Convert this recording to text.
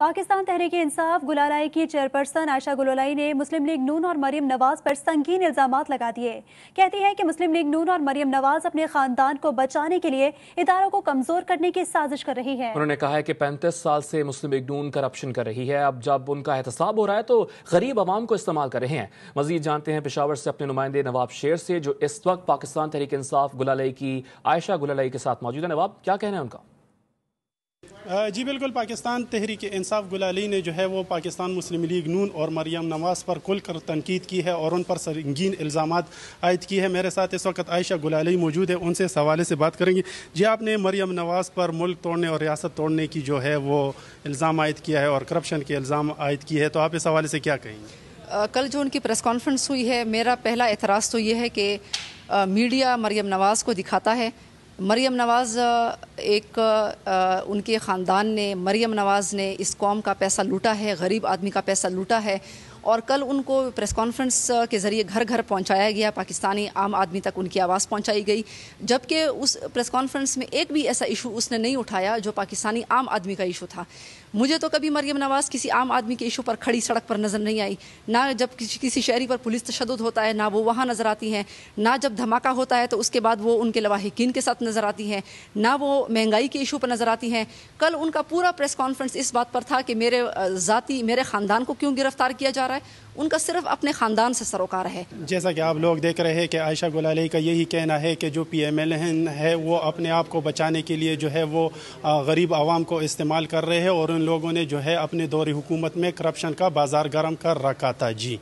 पाकिस्तान तहरीक इंसाफ गुलालाई की चेयरपर्सन आयशा गुलालाई ने मुस्लिम लीग नून और मरियम नवाज पर संगीन इल्जाम लगा दिए कहती है कि मुस्लिम लीग नून और मरियम नवाज अपने खानदान को बचाने के लिए इदारों को कमजोर करने की साजिश कर रही है उन्होंने कहा है कि पैंतीस साल से मुस्लिम लीग नून करप्शन कर रही है अब जब उनका एहतसाब हो रहा है तो गरीब आवाम को इस्तेमाल कर रहे हैं मजीद जानते हैं पिशावर से अपने नुमाइंदे नवाब शेर से जो इस वक्त पाकिस्तान तहरीक इंसाफ गुलालाई की आयशा गुलालाई के साथ मौजूद है नवाब क्या कहना है उनका जी बिल्कुल पाकिस्तान तहरीक इंसाफ गुलाली ने जो है वो पाकिस्तान मुस्लिम लीग नून और मरियम नवाज़ पर खुल कर तनकीद की है और उन पर संगीन इल्ज़ाम आयद की है मेरे साथ इस वक्त आयशा गुलाली मौजूद है उनसे इस हवाले से बात करेंगी जी आपने मरियम नवाज़ पर मुल्क तोड़ने और रियासत तोड़ने की जो है वो इल्ज़ाम आयद किया है और करप्शन के इल्ज़ाम आयद की है तो आप इस हवाले से क्या कहेंगे कल जो उनकी प्रेस कॉन्फ्रेंस हुई है मेरा पहला एतराज़ तो ये है कि मीडिया मरियम नवाज़ को दिखाता है मरीम नवाज़ एक आ, उनके ख़ानदान ने मरीम नवाज़ ने इस कौम का पैसा लूटा है गरीब आदमी का पैसा लूटा है और कल उनको प्रेस कॉन्फ्रेंस के ज़रिए घर घर पहुँचाया गया पाकिस्तानी आम आदमी तक उनकी आवाज़ पहुँचाई गई जबकि उस प्रेस कॉन्फ्रेंस में एक भी ऐसा इशू उसने नहीं उठाया जो पाकिस्तानी आम आदमी का इशू था मुझे तो कभी मरियम नवाज़ किसी आम आदमी के इशू पर खड़ी सड़क पर नज़र नहीं आई ना जब किसी किसी शहरी पर पुलिस तशद होता है ना वो वहाँ नज़र आती हैं ना जब धमाका होता है तो उसके बाद वो उनके लवाहिकीन के साथ नज़र आती हैं ना वो महंगाई के इशू पर नज़र आती हैं कल उनका पूरा प्रेस कॉन्फ्रेंस इस बात पर था कि मेरे ज़ाती मेरे ख़ानदान को क्यों गिरफ़्तार किया जा सरोकार है उनका सिर्फ अपने ख़ानदान से सरोकार है जैसा कि आप लोग देख रहे हैं कि आयशा गुलाई का यही कहना है कि जो पी एम एल है वो अपने आप को बचाने के लिए जो है वो गरीब आवाम को इस्तेमाल कर रहे हैं और उन लोगों ने जो है अपने दौरे हुकूमत में करप्शन का बाज़ार गर्म कर रखा था जी